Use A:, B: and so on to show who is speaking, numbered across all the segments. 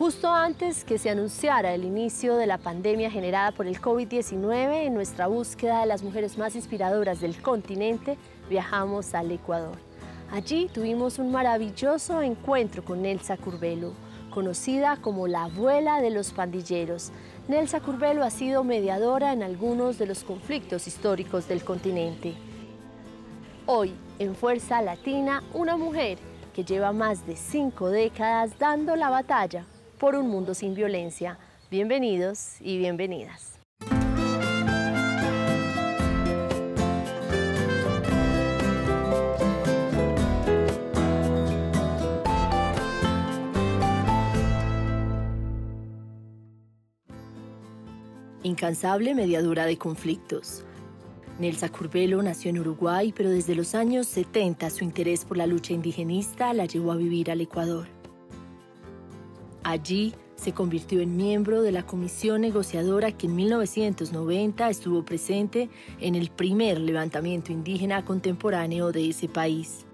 A: Justo antes que se anunciara el inicio de la pandemia generada por el COVID-19, en nuestra búsqueda de las mujeres más inspiradoras del continente, viajamos al Ecuador. Allí tuvimos un maravilloso encuentro con Nelsa Curbelo, conocida como la abuela de los pandilleros. Nelsa Curbelo ha sido mediadora en algunos de los conflictos históricos del continente. Hoy, en Fuerza Latina, una mujer que lleva más de cinco décadas dando la batalla por un mundo sin violencia. Bienvenidos y bienvenidas. Incansable mediadora de conflictos. Nelsa Curbelo nació en Uruguay, pero desde los años 70 su interés por la lucha indigenista la llevó a vivir al Ecuador. Allí se convirtió en miembro de la comisión negociadora que en 1990 estuvo presente en el primer levantamiento indígena contemporáneo de ese país.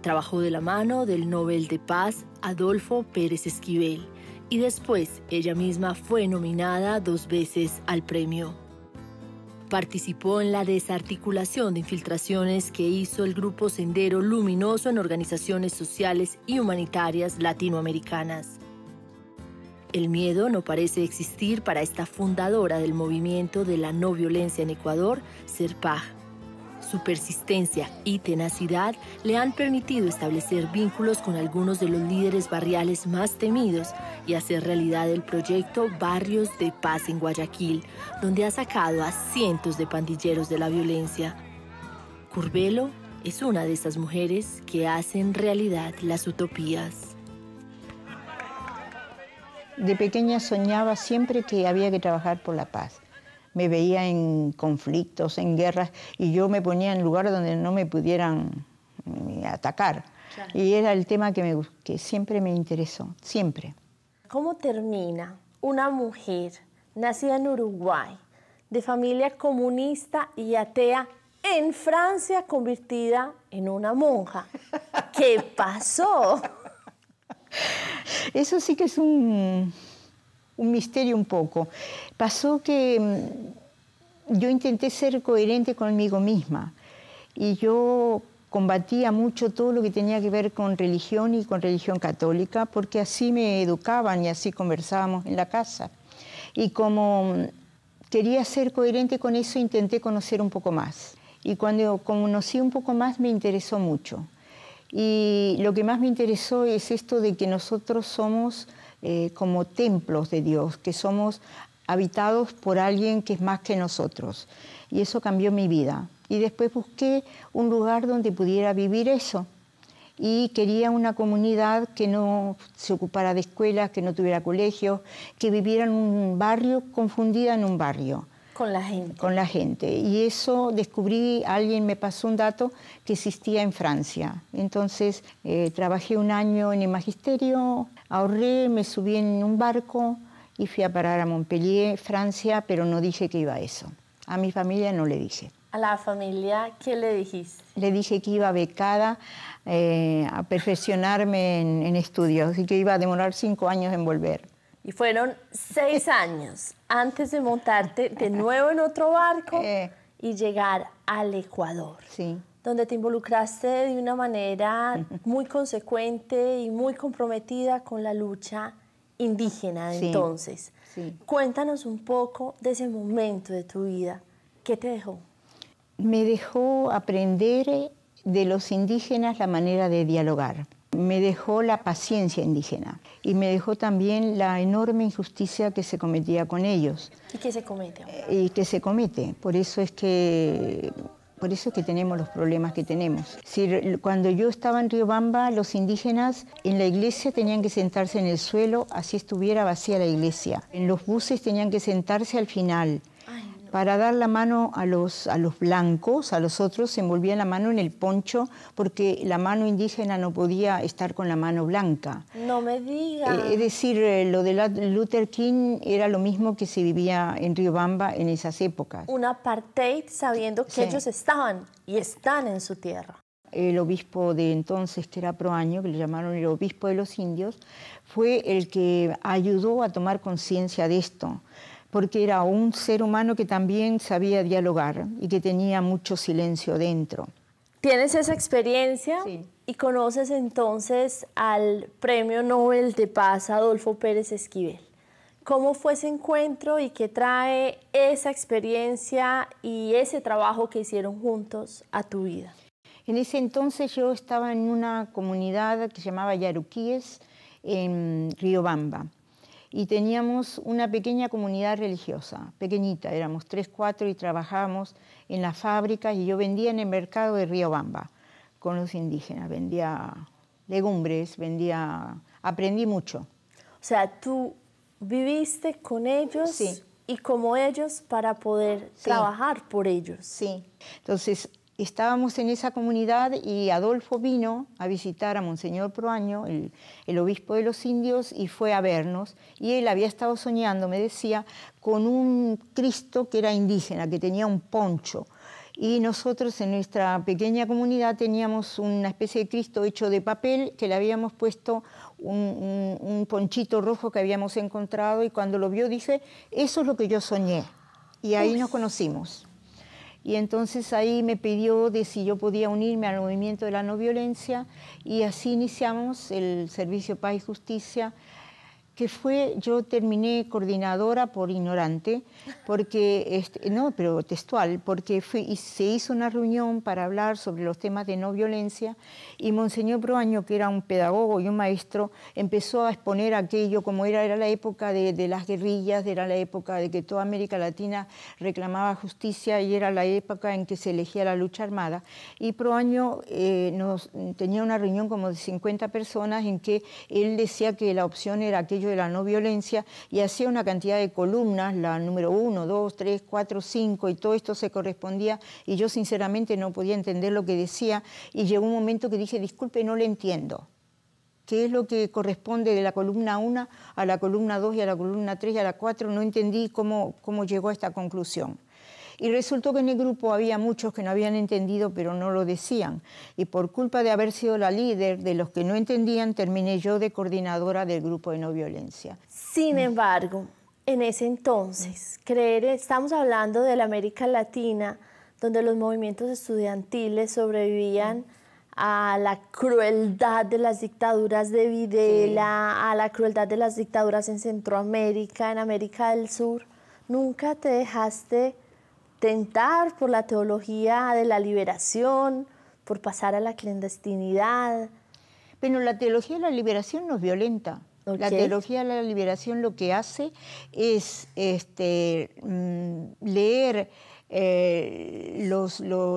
A: Trabajó de la mano del Nobel de Paz Adolfo Pérez Esquivel y después ella misma fue nominada dos veces al premio. Participó en la desarticulación de infiltraciones que hizo el Grupo Sendero Luminoso en organizaciones sociales y humanitarias latinoamericanas. El miedo no parece existir para esta fundadora del movimiento de la no violencia en Ecuador, SERPAJ su persistencia y tenacidad le han permitido establecer vínculos con algunos de los líderes barriales más temidos y hacer realidad el proyecto Barrios de Paz en Guayaquil, donde ha sacado a cientos de pandilleros de la violencia. Curvelo es una de esas mujeres que hacen realidad las utopías.
B: De pequeña soñaba siempre que había que trabajar por la paz me veía en conflictos, en guerras, y yo me ponía en lugar donde no me pudieran eh, atacar. Y era el tema que, me, que siempre me interesó, siempre.
A: ¿Cómo termina una mujer nacida en Uruguay, de familia comunista y atea, en Francia convertida en una monja? ¿Qué pasó?
B: Eso sí que es un, un misterio un poco. Pasó que mm, yo intenté ser coherente conmigo misma y yo combatía mucho todo lo que tenía que ver con religión y con religión católica, porque así me educaban y así conversábamos en la casa. Y como mm, quería ser coherente con eso, intenté conocer un poco más. Y cuando conocí un poco más, me interesó mucho. Y lo que más me interesó es esto de que nosotros somos eh, como templos de Dios, que somos habitados por alguien que es más que nosotros. Y eso cambió mi vida. Y después busqué un lugar donde pudiera vivir eso. Y quería una comunidad que no se ocupara de escuelas, que no tuviera colegios, que viviera en un barrio, confundida en un barrio.
A: Con la gente.
B: Con la gente. Y eso descubrí, alguien me pasó un dato que existía en Francia. Entonces eh, trabajé un año en el magisterio, Ahorré, me subí en un barco y fui a parar a Montpellier, Francia, pero no dije que iba a eso. A mi familia no le dije. ¿A la familia qué le dijiste? Le dije que iba becada eh, a perfeccionarme en, en estudios y que iba a demorar cinco años en volver.
A: Y fueron seis años antes de montarte de nuevo en otro barco eh. y llegar al Ecuador. Sí donde te involucraste de una manera muy consecuente y muy comprometida con la lucha indígena de entonces. Cuéntanos un poco de ese momento de tu vida. ¿Qué te dejó?
B: Me dejó aprender de los indígenas la manera de dialogar. Me dejó la paciencia indígena y me dejó también la enorme injusticia que se cometía con ellos.
A: Y qué se comete.
B: Y que se comete. Por eso es que por eso es que tenemos los problemas que tenemos. Si, cuando yo estaba en Riobamba, los indígenas en la iglesia tenían que sentarse en el suelo, así estuviera vacía la iglesia. En los buses tenían que sentarse al final para dar la mano a los, a los blancos, a los otros, se envolvía la mano en el poncho porque la mano indígena no podía estar con la mano blanca. No me digas. Eh, es decir, eh, lo de Luther King era lo mismo que se vivía en Riobamba en esas épocas.
A: Un apartheid sabiendo que ellos estaban y están en su tierra
B: el obispo de entonces, que era que le llamaron el obispo de los indios, fue el que ayudó a tomar conciencia de esto porque era un ser humano que también sabía dialogar y que tenía mucho silencio dentro.
A: Tienes esa experiencia y conoces entonces al Premio Nobel de Paz Adolfo Pérez Esquivel. ¿Cómo fue ese encuentro y qué trae
B: esa experiencia y ese trabajo que hicieron juntos a tu vida? En ese entonces yo estaba en una comunidad que se llamaba Yaruquíes, en Riobamba y teníamos una pequeña comunidad religiosa, pequeñita, éramos tres, cuatro y trabajábamos en las fábricas y yo vendía en el mercado de Río Bamba con los indígenas, vendía legumbres, vendía, aprendí mucho. O sea, tú viviste con ellos y como ellos para poder trabajar por ellos. Sí, entonces estábamos en esa comunidad y Adolfo vino a visitar a Monseñor Proaño, el, obispo de los indios, y fue a vernos. Y él había estado soñando, me decía, con un Cristo que era indígena, que tenía un poncho. Y nosotros en nuestra pequeña comunidad teníamos una especie de Cristo hecho de papel que le habíamos puesto un, ponchito rojo que habíamos encontrado y cuando lo vio dice, eso es lo que yo soñé. Y ahí nos conocimos y entonces ahí me pidió de si yo podía unirme al movimiento de la no violencia y así iniciamos el Servicio Paz y Justicia que fue, yo terminé coordinadora por ignorante, porque, este, no, pero textual, porque se hizo una reunión para hablar sobre los temas de no violencia y Monseñor Proaño, que era un pedagogo y un maestro, empezó a exponer aquello como era, era la época de, las guerrillas, era la época de que toda América Latina reclamaba justicia y era la época en que se elegía la lucha armada. Y Proaño eh, nos, tenía una reunión como de 50 personas en que él decía que la opción era aquello de la no violencia y hacía una cantidad de columnas, la número 1, 2, 3, 4, 5, y todo esto se correspondía y yo sinceramente no podía entender lo que decía y llegó un momento que dije, disculpe, no le entiendo qué es lo que corresponde de la columna 1 a la columna 2 y a la columna 3 y a la 4, no entendí cómo, cómo llegó a esta conclusión. Y resultó que en el grupo había muchos que no habían entendido, pero no lo decían. Y por culpa de haber sido la líder de los que no entendían, terminé yo de coordinadora del grupo de no violencia.
A: Sin embargo, en ese entonces, creer, estamos hablando de la América Latina, donde los movimientos estudiantiles sobrevivían a la crueldad de las dictaduras de Videla, a la crueldad de las dictaduras en Centroamérica, en América del Sur. Nunca te dejaste tentar por la teología de la liberación, por
B: pasar a la clandestinidad. Pero la teología de la liberación no es violenta. La teología de la liberación lo que hace es este, mm, leer eh,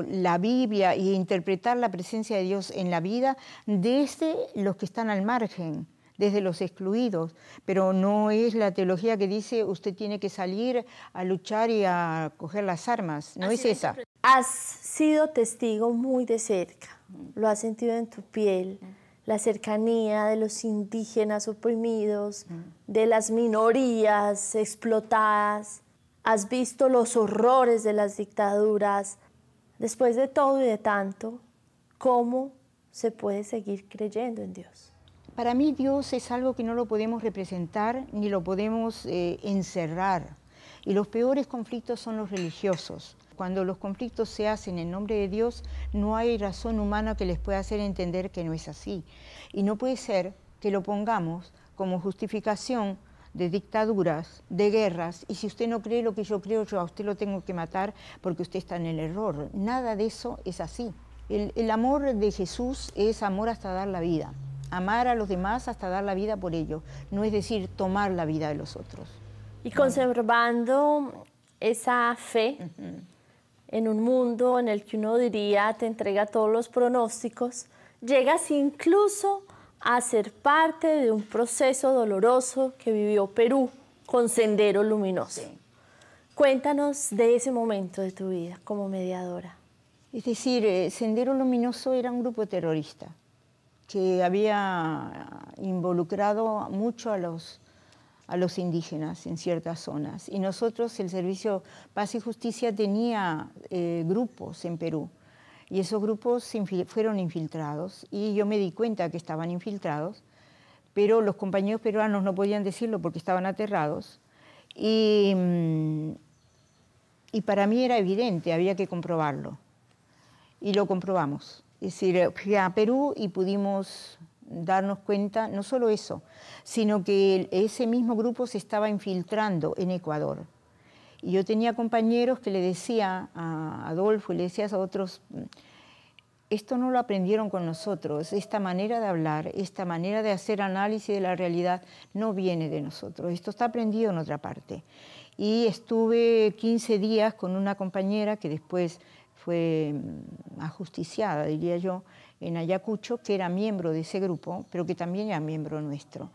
B: la Biblia e interpretar la presencia de Dios en la vida desde los que están al margen desde los excluidos, pero no es la teología que dice usted tiene que salir a luchar y a coger las armas, no es esa. Has sido testigo muy de
A: cerca, lo has sentido en tu piel, mm. la cercanía de los indígenas oprimidos, mm. de las minorías explotadas, has visto los horrores de las dictaduras, después de todo y de tanto,
B: ¿cómo se puede seguir creyendo en Dios? Para mí Dios es algo que no lo podemos representar ni lo podemos eh, encerrar. Y los peores conflictos son los religiosos. Cuando los conflictos se hacen en nombre de Dios, no hay razón humana que les pueda hacer entender que no es así. Y no puede ser que lo pongamos como justificación de dictaduras, de guerras, y si usted no cree lo que yo creo, yo a usted lo tengo que matar porque usted está en el error. Nada de eso es así. el amor de Jesús es amor hasta dar la vida amar a los demás hasta dar la vida por ellos, no es decir tomar la vida de los otros. Y conservando
A: esa fe en un mundo en el que uno diría te entrega todos los pronósticos, llegas incluso a ser parte de un proceso doloroso que vivió Perú con Sendero Luminoso. Cuéntanos
B: de ese momento de tu vida como mediadora. Es decir, eh, Sendero Luminoso era un grupo terrorista que había involucrado mucho a los, a los indígenas en ciertas zonas. Y nosotros, el Servicio Paz y Justicia, tenía eh, grupos en Perú. Y esos grupos fueron infiltrados. Y yo me di cuenta que estaban infiltrados, pero los compañeros peruanos no podían decirlo porque estaban aterrados. y mm, para mí era evidente, había que comprobarlo. Y lo comprobamos. Es decir, eh, fui a Perú y pudimos darnos cuenta, no solo eso, sino que ese mismo grupo se estaba infiltrando en Ecuador. Y yo tenía compañeros que le decía a Adolfo y le decía a otros, mm, esto no lo aprendieron con nosotros, esta manera de hablar, esta manera de hacer análisis de la realidad no viene de nosotros, esto está aprendido en otra parte. Y estuve 15 días con una compañera que después fue mm, ajusticiada, diría yo, en Ayacucho, que era miembro de ese grupo, pero que también era miembro nuestro.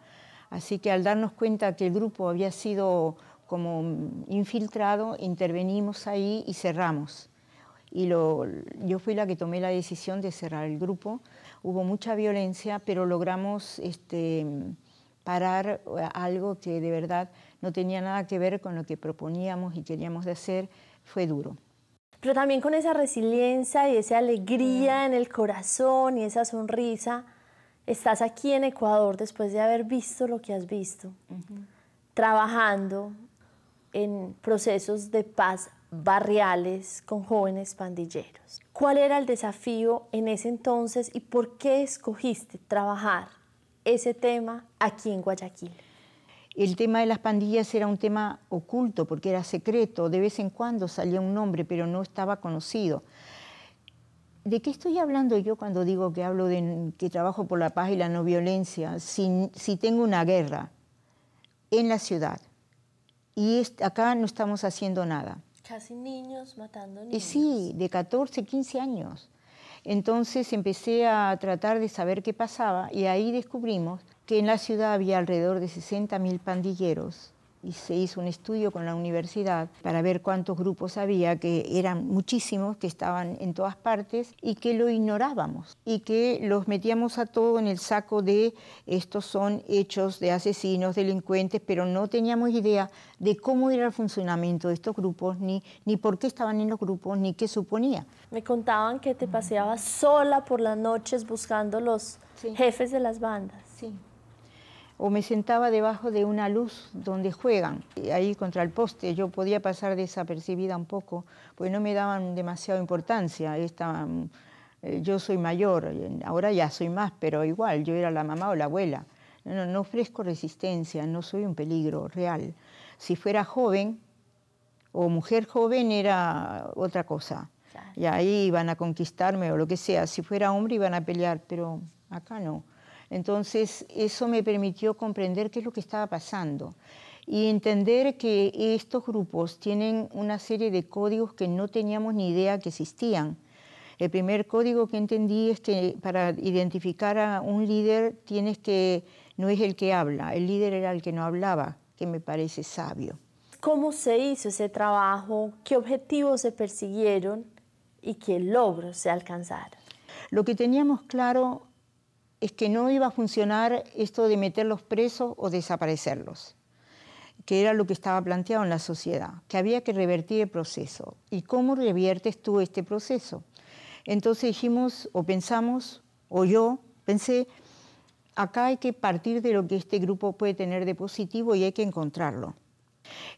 B: Así que al darnos cuenta que el grupo había sido como mm, infiltrado, intervenimos ahí y cerramos. Y yo fui la que tomé la decisión de cerrar el grupo. Hubo mucha violencia, pero logramos este, mm, parar eh, algo que de verdad no tenía nada que ver con lo que proponíamos y queríamos de hacer. Fue duro pero también con esa resiliencia y esa alegría mm. en el
A: corazón y esa sonrisa, estás aquí en Ecuador después de haber visto lo que has visto, trabajando en procesos de paz barriales con jóvenes pandilleros. ¿Cuál era el desafío en ese
B: entonces y por qué escogiste trabajar ese tema aquí en Guayaquil? El tema de las pandillas era un tema oculto porque era secreto, de vez en cuando salía un nombre, pero no estaba conocido. ¿De qué estoy hablando yo cuando digo que trabajo por la paz y la no violencia? Si, tengo una guerra en la ciudad y acá no estamos haciendo nada.
A: Casi niños matando niños.
B: Sí, de 14, 15 años. Entonces empecé a tratar de saber qué pasaba y ahí descubrimos que en la ciudad había alrededor de 60.000 pandilleros y se hizo un estudio con la universidad para ver cuántos grupos había, que eran muchísimos, que estaban en todas partes y que lo ignorábamos y que los metíamos a todo en el saco de estos son hechos de asesinos, delincuentes, pero no teníamos idea de cómo era el funcionamiento de estos grupos, ni, ni por qué estaban en los grupos, ni qué suponía. Me contaban que te paseabas sola
A: por las noches buscando los jefes de las bandas. Sí
B: o me sentaba debajo de una luz donde juegan, ahí contra el poste. Yo podía pasar desapercibida un poco, pues no me daban demasiada importancia. Esta, mm, eh, yo soy mayor, ahora ya soy más, pero igual, yo era la mamá o la abuela. No, no ofrezco resistencia, no soy un peligro real. Si fuera joven o mujer joven era otra cosa. Y ahí iban a conquistarme o lo que sea. Si fuera hombre iban a pelear, pero acá no entonces, eso me permitió comprender qué es lo que estaba pasando y entender que estos grupos tienen una serie de códigos que no teníamos ni idea que existían. El primer código que entendí es que para identificar a un líder tienes que, no es el que habla, el líder era el que no hablaba, que me parece sabio.
A: ¿Cómo se hizo ese trabajo?
B: ¿Qué objetivos se persiguieron y qué logros se alcanzaron? Lo que teníamos claro es que no iba a funcionar esto de meterlos presos o desaparecerlos, que era lo que estaba planteado en la sociedad, que había que revertir el proceso. ¿Y cómo reviertes tú este proceso? Entonces dijimos, o pensamos, o yo pensé, acá hay que partir de lo que este grupo puede tener de positivo y hay que encontrarlo.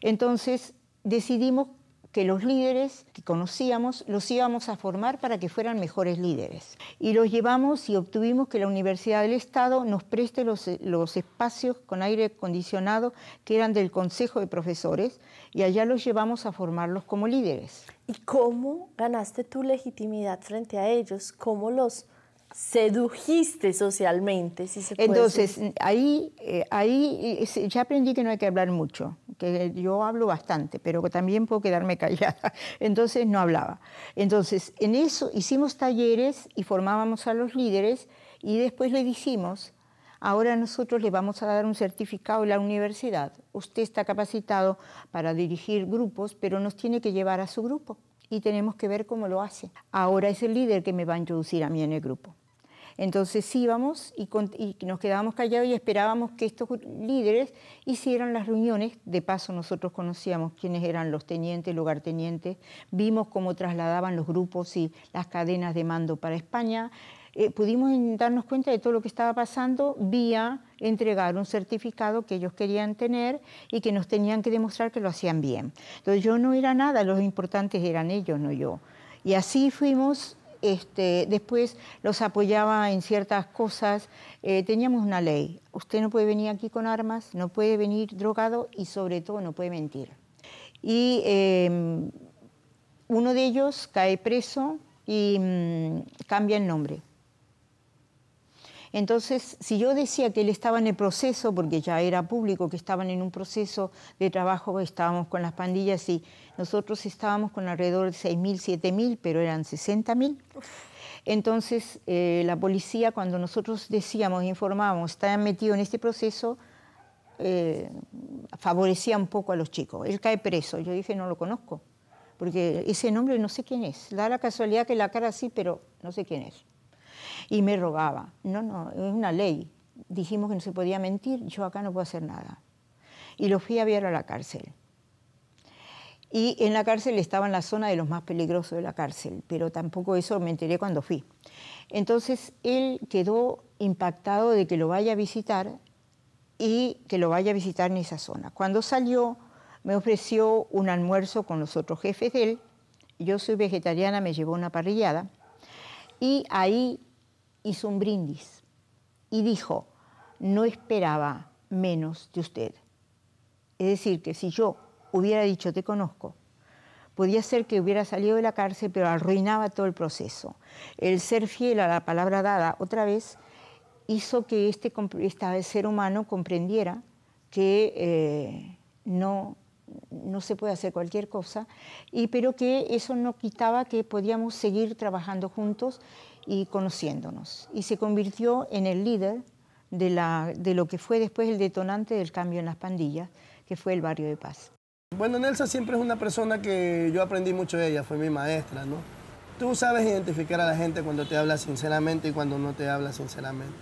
B: Entonces decidimos que los líderes que conocíamos los íbamos a formar para que fueran mejores líderes. Y los llevamos y obtuvimos que la Universidad del Estado nos preste los, espacios con aire acondicionado que eran del Consejo de Profesores y allá los llevamos a formarlos como líderes.
A: ¿Y cómo ganaste tu legitimidad frente a ellos? ¿Cómo los sedujiste socialmente, si se puede Entonces,
B: ahí, eh, ahí ya aprendí que no hay que hablar mucho, que yo hablo bastante, pero también puedo quedarme callada. Entonces no hablaba. Entonces, en eso hicimos talleres y formábamos a los líderes y después le dijimos, ahora nosotros le vamos a dar un certificado en la universidad. Usted está capacitado para dirigir grupos, pero nos tiene que llevar a su grupo y tenemos que ver cómo lo hace. Ahora es el líder que me va a introducir a mí en el grupo. Entonces íbamos y, nos quedábamos callados y esperábamos que estos líderes hicieran las reuniones. De paso nosotros conocíamos quiénes eran los tenientes, lugartenientes, vimos cómo trasladaban los grupos y las cadenas de mando para España. Eh, pudimos darnos cuenta de todo lo que estaba pasando vía entregar un certificado que ellos querían tener y que nos tenían que demostrar que lo hacían bien. Entonces yo no era nada, los importantes eran ellos, no yo. Y así fuimos este, después los apoyaba en ciertas cosas. Eh, teníamos una ley, usted no puede venir aquí con armas, no puede venir drogado y sobre todo no puede mentir. Y em, uno de ellos cae preso y mm, cambia el nombre. Entonces, si yo decía que él estaba en el proceso, porque ya era público que estaban en un proceso de trabajo, estábamos con las pandillas y nosotros estábamos con alrededor de 6.000, 7.000, pero eran 60.000. Entonces, eh, la policía, cuando nosotros decíamos, informábamos, está metido en este proceso, eh, favorecía un poco a los chicos. Él cae preso. Yo dije, no lo conozco, porque ese nombre no sé quién es. Da la casualidad que la cara sí, pero no sé quién es y me robaba. No, no, es una ley. Dijimos que no se podía mentir, yo acá no puedo hacer nada. Y lo fui a ver a la cárcel. Y en la cárcel estaba en la zona de los más peligrosos de la cárcel, pero tampoco eso me enteré cuando fui. Entonces él quedó impactado de que lo vaya a visitar y que lo vaya a visitar en esa zona. Cuando salió, me ofreció un almuerzo con los otros jefes de él. Yo soy vegetariana, me llevó una parrillada. Y ahí hizo un brindis y dijo, no esperaba menos de usted. Es decir, que si yo hubiera dicho te conozco, podía ser que hubiera salido de la cárcel, pero arruinaba todo el proceso. El ser fiel a la palabra dada otra vez hizo que este, ser humano comprendiera que eh, no, no se puede hacer cualquier cosa, y, pero que eso no quitaba que podíamos seguir trabajando juntos y conociéndonos. Y se convirtió en el líder de, la, de lo que fue después el detonante del cambio en las pandillas, que fue el barrio de paz.
C: Bueno, Nelsa siempre es una persona que yo aprendí mucho de ella, fue mi maestra, ¿no? Tú sabes identificar a la gente cuando te habla sinceramente y cuando no te habla sinceramente.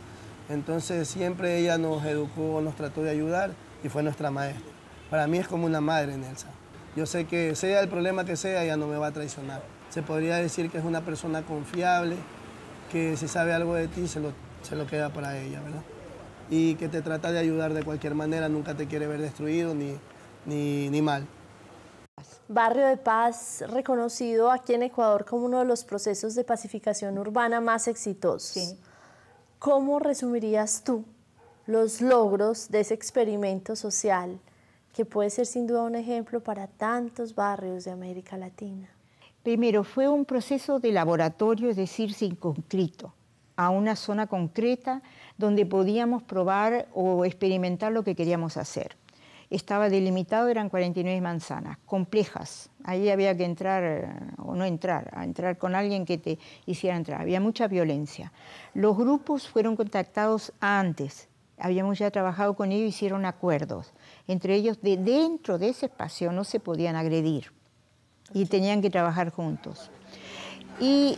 C: Entonces siempre ella nos educó, nos trató de ayudar y fue nuestra maestra. Para mí es como una madre, Nelsa. Yo sé que sea el problema que sea, ella no me va a traicionar. Se podría decir que es una persona confiable, que si sabe algo de ti se lo, se lo queda para ella, ¿verdad? Y que te trata de ayudar de cualquier manera, nunca te quiere ver destruido ni, ni, ni mal.
A: Barrio de Paz, reconocido aquí en Ecuador como uno de los procesos de pacificación urbana más
B: exitosos.
A: ¿Cómo resumirías tú los logros de ese experimento social que puede ser sin duda un ejemplo para tantos barrios de América Latina?
B: Primero, fue un proceso de laboratorio, es decir, sin concreto, a una zona concreta donde podíamos probar o experimentar lo que queríamos hacer. Estaba delimitado, eran 49 manzanas, complejas. Ahí había que entrar o no entrar, a entrar con alguien que te hiciera entrar. Había mucha violencia. Los grupos fueron contactados antes, habíamos ya trabajado con ellos, hicieron acuerdos. Entre ellos, de dentro de ese espacio no se podían agredir y tenían que trabajar juntos. Y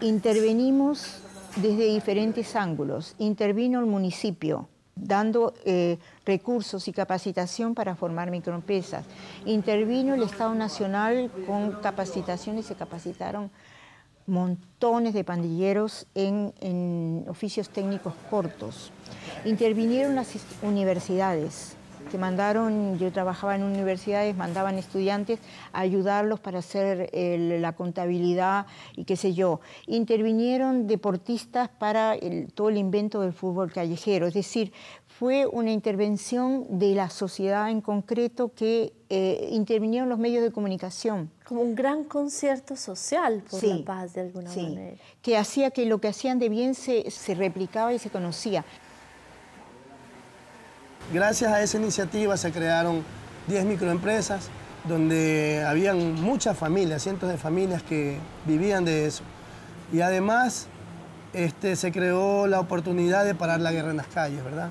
B: intervenimos desde diferentes ángulos. Intervino el municipio dando eh, recursos y capacitación para formar microempresas. Intervino el Estado Nacional con capacitaciones, se capacitaron montones de pandilleros en oficios técnicos cortos. Intervinieron las universidades, mandaron, yo trabajaba en universidades, mandaban estudiantes a ayudarlos para hacer la contabilidad y qué sé yo. Intervinieron deportistas para todo el invento del fútbol callejero, es decir, fue una intervención de la sociedad en concreto que eh, intervinieron los medios de comunicación. Como un gran concierto social por la paz de alguna sí, manera. Que hacía que lo que hacían de bien se, se replicaba y se conocía.
C: Gracias a esa iniciativa se crearon 10 microempresas donde habían muchas familias, cientos de familias que vivían de eso. Y además este, se creó la oportunidad de parar la guerra en las calles, ¿verdad?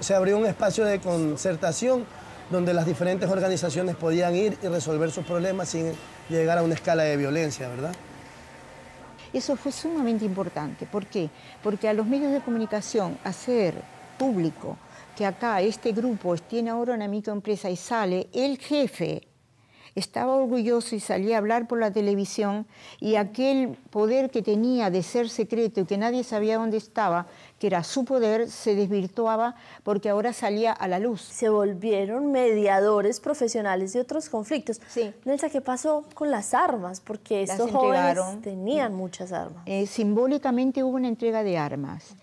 C: Se abrió un espacio de concertación donde las diferentes organizaciones podían ir y resolver sus problemas sin llegar a una escala de violencia, ¿verdad?
B: Eso fue sumamente importante. ¿Por qué? Porque a los medios de comunicación hacer público que acá este grupo tiene ahora una empresa y sale, el jefe estaba orgulloso y salía a hablar por la televisión y aquel poder que tenía de ser secreto y que nadie sabía dónde estaba, que era su poder, se desvirtuaba porque ahora salía a la luz. Se volvieron mediadores profesionales de otros conflictos. Sí.
A: Nelsa, ¿qué pasó con las armas? Porque estos jóvenes
B: tenían muchas armas. Eh, simbólicamente hubo una entrega de armas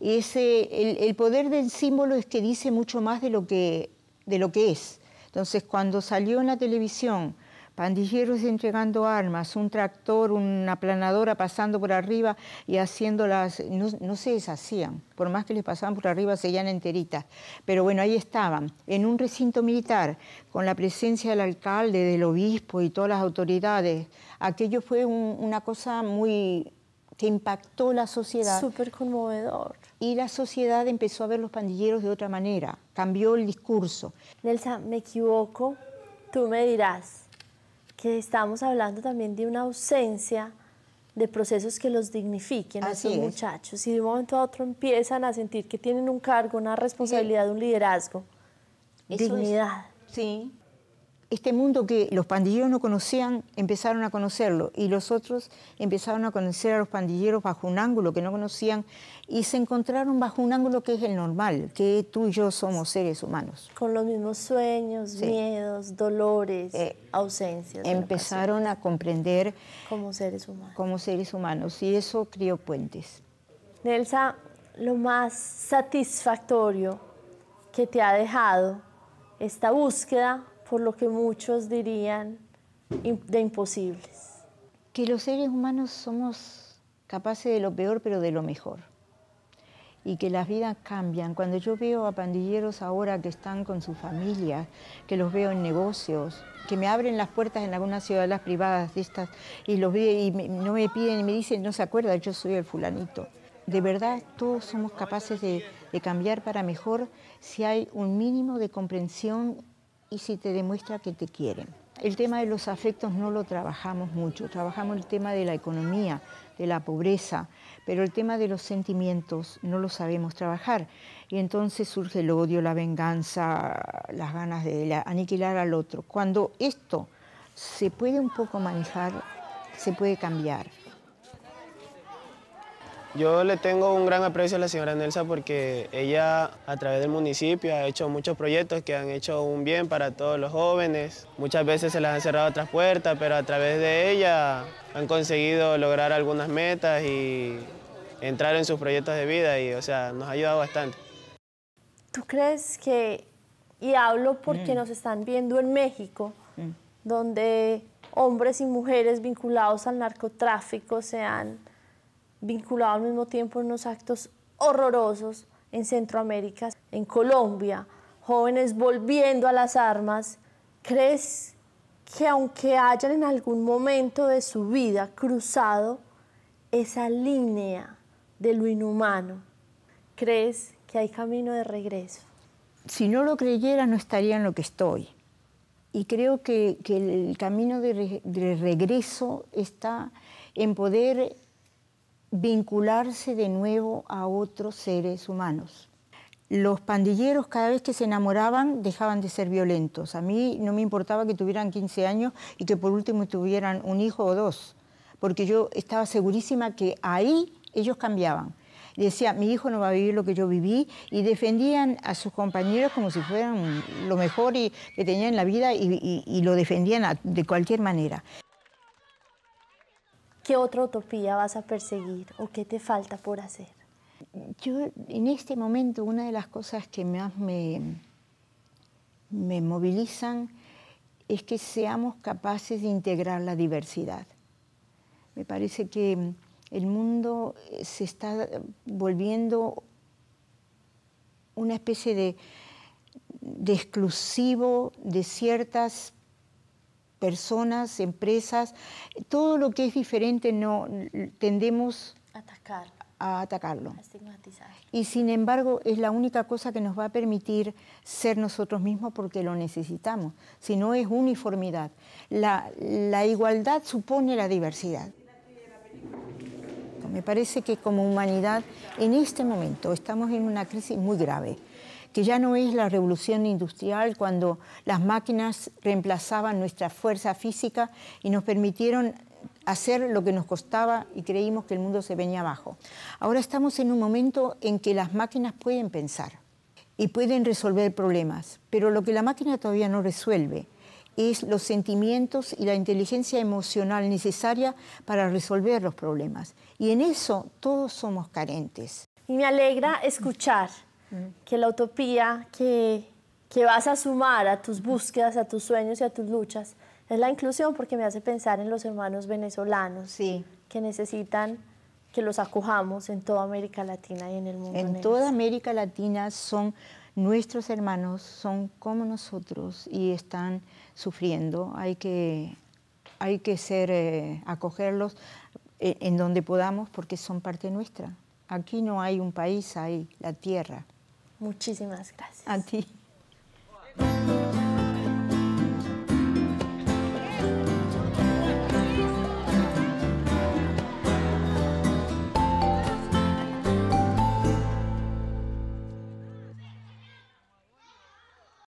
B: ese, el, poder del símbolo es que dice mucho más de lo que, es. Entonces, cuando salió en la televisión pandilleros entregando armas, un tractor, una aplanadora pasando por arriba y haciéndolas, no, no se deshacían, por más que les pasaban por arriba, seguían enteritas. Pero bueno, ahí estaban, en un recinto militar, con la presencia del alcalde, del obispo y todas las autoridades. Aquello fue una cosa muy que impactó la sociedad. Súper conmovedor y la sociedad empezó a ver los pandilleros de otra manera, cambió el discurso. Nelsa, me equivoco, tú me dirás
A: que estamos hablando también de una ausencia de procesos que los dignifiquen a esos muchachos y de un momento a otro empiezan a sentir que tienen un cargo, una responsabilidad, un
B: liderazgo,
A: dignidad.
B: sí, este mundo que los pandilleros no conocían, empezaron a conocerlo y los otros empezaron a conocer a los pandilleros bajo un ángulo que no conocían y se encontraron bajo un ángulo que es el normal, que tú y yo somos seres humanos.
A: Con los mismos sueños, miedos, dolores, eh, ausencias.
B: Empezaron a comprender como seres humanos. Como seres humanos y eso crió puentes. Nelsa, lo más satisfactorio
A: que te ha dejado esta búsqueda por lo que muchos dirían
B: de imposibles. Que los seres humanos somos capaces de lo peor, pero de lo mejor. Y que las vidas cambian. Cuando yo veo a pandilleros ahora que están con sus familias, que los veo en negocios, que me abren las puertas en algunas ciudades privadas estas y los y no me piden y me dicen, no se acuerda, yo soy el fulanito. De verdad, todos somos capaces de cambiar para mejor si hay un mínimo de comprensión y si te demuestra que te quieren. El tema de los afectos no lo trabajamos mucho, trabajamos el tema de la economía, de la pobreza, pero el tema de los sentimientos no lo sabemos trabajar. Y entonces surge el odio, la venganza, las ganas de aniquilar al otro. Cuando esto se puede un poco manejar, se puede cambiar.
C: Yo le tengo un gran aprecio a la señora Nelsa porque ella a través del municipio ha hecho muchos proyectos que han hecho un bien para todos los jóvenes. Muchas veces se las han cerrado otras puertas, pero a través de ella han conseguido lograr algunas metas y entrar en sus proyectos de vida y, o sea, nos ha ayudado bastante. ¿Tú
B: crees
A: que, y hablo porque mm. nos están viendo en México, mm. donde hombres y mujeres vinculados al narcotráfico se han vinculado al mismo tiempo a unos actos horrorosos en Centroamérica, en Colombia, jóvenes volviendo a las armas, ¿crees que aunque hayan en algún momento de su vida cruzado esa línea de lo inhumano, crees que hay camino de regreso?
B: Si no lo creyera no estaría en lo que estoy. Y creo que, el camino de regreso está en poder vincularse de nuevo a otros seres humanos. Los pandilleros cada vez que se enamoraban dejaban de ser violentos. A mí no me importaba que tuvieran 15 años y que por último tuvieran un hijo o dos, porque yo estaba segurísima que ahí ellos cambiaban. Decía, mi hijo no va a vivir lo que yo viví y defendían a sus compañeros como si fueran lo mejor que tenían en la vida y, lo defendían de cualquier manera.
A: ¿Qué otra utopía vas a perseguir o qué
B: te falta por hacer? Yo en este momento una de las cosas que más me, me movilizan es que seamos capaces de integrar la diversidad. Me parece que el mundo se está volviendo una especie de, de exclusivo de ciertas personas, empresas, todo lo que es diferente no tendemos a atacarlo. Y sin embargo es la única cosa que nos va a permitir ser nosotros mismos porque lo necesitamos, si no es uniformidad. la igualdad supone la diversidad. Me parece que como humanidad en este momento estamos en una crisis muy grave que ya no es la revolución industrial cuando las máquinas reemplazaban nuestra fuerza física y nos permitieron hacer lo que nos costaba y creímos que el mundo se venía abajo. Ahora estamos en un momento en que las máquinas pueden pensar y pueden resolver problemas, pero lo que la máquina todavía no resuelve es los sentimientos y la inteligencia emocional necesaria para resolver los problemas. Y en eso todos somos carentes.
A: Y me alegra escuchar Mm. que la utopía que, vas a sumar a tus búsquedas, a tus sueños y a tus luchas es la inclusión porque me hace pensar en los hermanos venezolanos sí. que necesitan que los acojamos en toda América Latina y en el mundo. En toda
B: América Latina son nuestros hermanos, son como nosotros y están sufriendo. Hay que, hay que ser, eh, acogerlos eh, en donde podamos porque son parte nuestra. Aquí no hay un país, hay la tierra. Muchísimas gracias. A ti.